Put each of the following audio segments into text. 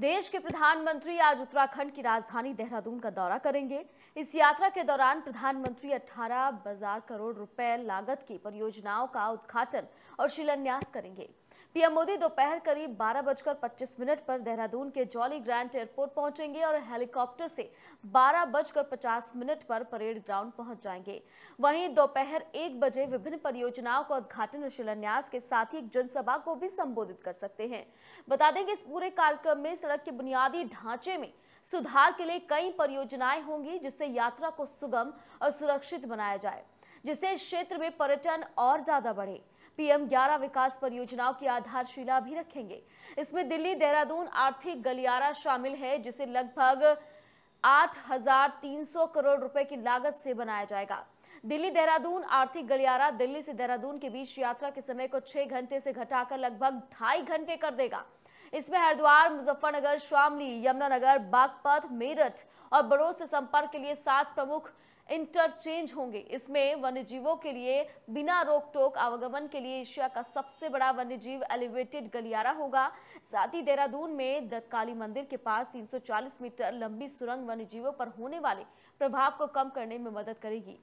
देश के प्रधानमंत्री आज उत्तराखंड की राजधानी देहरादून का दौरा करेंगे इस यात्रा के दौरान प्रधानमंत्री 18 बाजार करोड़ रुपए लागत की परियोजनाओं का उद्घाटन और शिलान्यास करेंगे पीएम मोदी दोपहर करीब बारह बजकर पच्चीस मिनट पर देहरादून के जॉली ग्रांट एयरपोर्ट पहुंचेंगे और हेलीकॉप्टर से बारह बजकर पचास मिनट पर परेड ग्राउंड पहुंच जाएंगे वहीं दोपहर एक बजे विभिन्न परियोजनाओं का उद्घाटन और शिलान्यास के साथ ही एक जनसभा को भी संबोधित कर सकते हैं बता दें कि इस पूरे कार्यक्रम में सड़क के बुनियादी ढांचे में सुधार के लिए कई परियोजनाएं होंगी जिससे यात्रा को सुगम और सुरक्षित बनाया जाए जिससे इस क्षेत्र में पर्यटन और ज्यादा बढ़े पीएम 11 विकास परियोजनाओं की आधारशिला भी रखेंगे इसमें दिल्ली देहरादून आर्थिक गलियारा शामिल है जिसे लगभग 8,300 करोड़ रुपए की लागत से बनाया जाएगा दिल्ली देहरादून आर्थिक गलियारा दिल्ली से देहरादून के बीच यात्रा के समय को छह घंटे से घटाकर लगभग ढाई घंटे कर देगा इसमें हरिद्वार मुजफ्फरनगर शामली यमुनानगर बागपत मेरठ और बड़ों से संपर्क के लिए सात प्रमुख इंटरचेंज होंगे इसमें जीवों के लिए बिना रोक टोक आवागमन के लिए एशिया का सबसे बड़ा वन्य जीव एलिवेटेड गलियारा होगा साथ ही देहरादून में दत्काली मंदिर के पास 340 मीटर लंबी सुरंग वन्य जीवों पर होने वाले प्रभाव को कम करने में मदद करेगी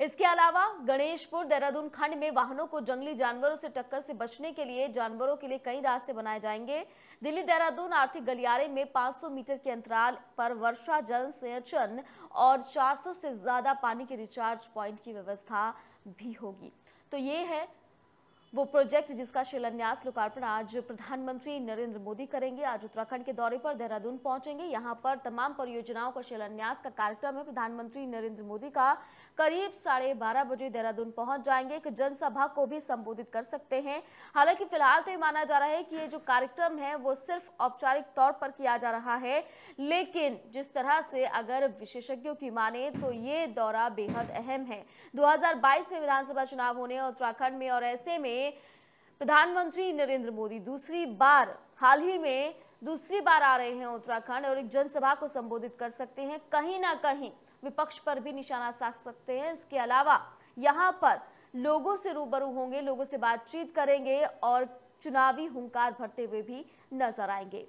इसके अलावा गणेशपुर देहरादून खंड में वाहनों को जंगली जानवरों से टक्कर से बचने के लिए जानवरों के लिए कई रास्ते बनाए जाएंगे दिल्ली देहरादून आर्थिक गलियारे में 500 मीटर के अंतराल पर वर्षा जल सिंचन और 400 से ज्यादा पानी के रिचार्ज प्वाइंट की व्यवस्था भी होगी तो ये है वो प्रोजेक्ट जिसका शिलान्यास लोकार्पण आज प्रधानमंत्री नरेंद्र मोदी करेंगे आज उत्तराखंड के दौरे पर देहरादून पहुंचेंगे यहाँ पर तमाम परियोजनाओं का शिलान्यास का कार्यक्रम है प्रधानमंत्री नरेंद्र मोदी का करीब साढ़े बारह बजे देहरादून पहुंच जाएंगे एक जनसभा को भी संबोधित कर सकते हैं हालांकि फिलहाल तो ये माना जा रहा है कि ये जो कार्यक्रम है वो सिर्फ औपचारिक तौर पर किया जा रहा है लेकिन जिस तरह से अगर विशेषज्ञों की माने तो ये दौरा बेहद अहम है दो में विधानसभा चुनाव होने उत्तराखंड में और ऐसे में में प्रधानमंत्री नरेंद्र मोदी दूसरी बार हाल ही में दूसरी बार आ रहे हैं उत्तराखंड और एक जनसभा को संबोधित कर सकते हैं कहीं ना कहीं विपक्ष पर भी निशाना साध सकते हैं इसके अलावा यहाँ पर लोगों से रूबरू होंगे लोगों से बातचीत करेंगे और चुनावी हुंकार भरते हुए भी नजर आएंगे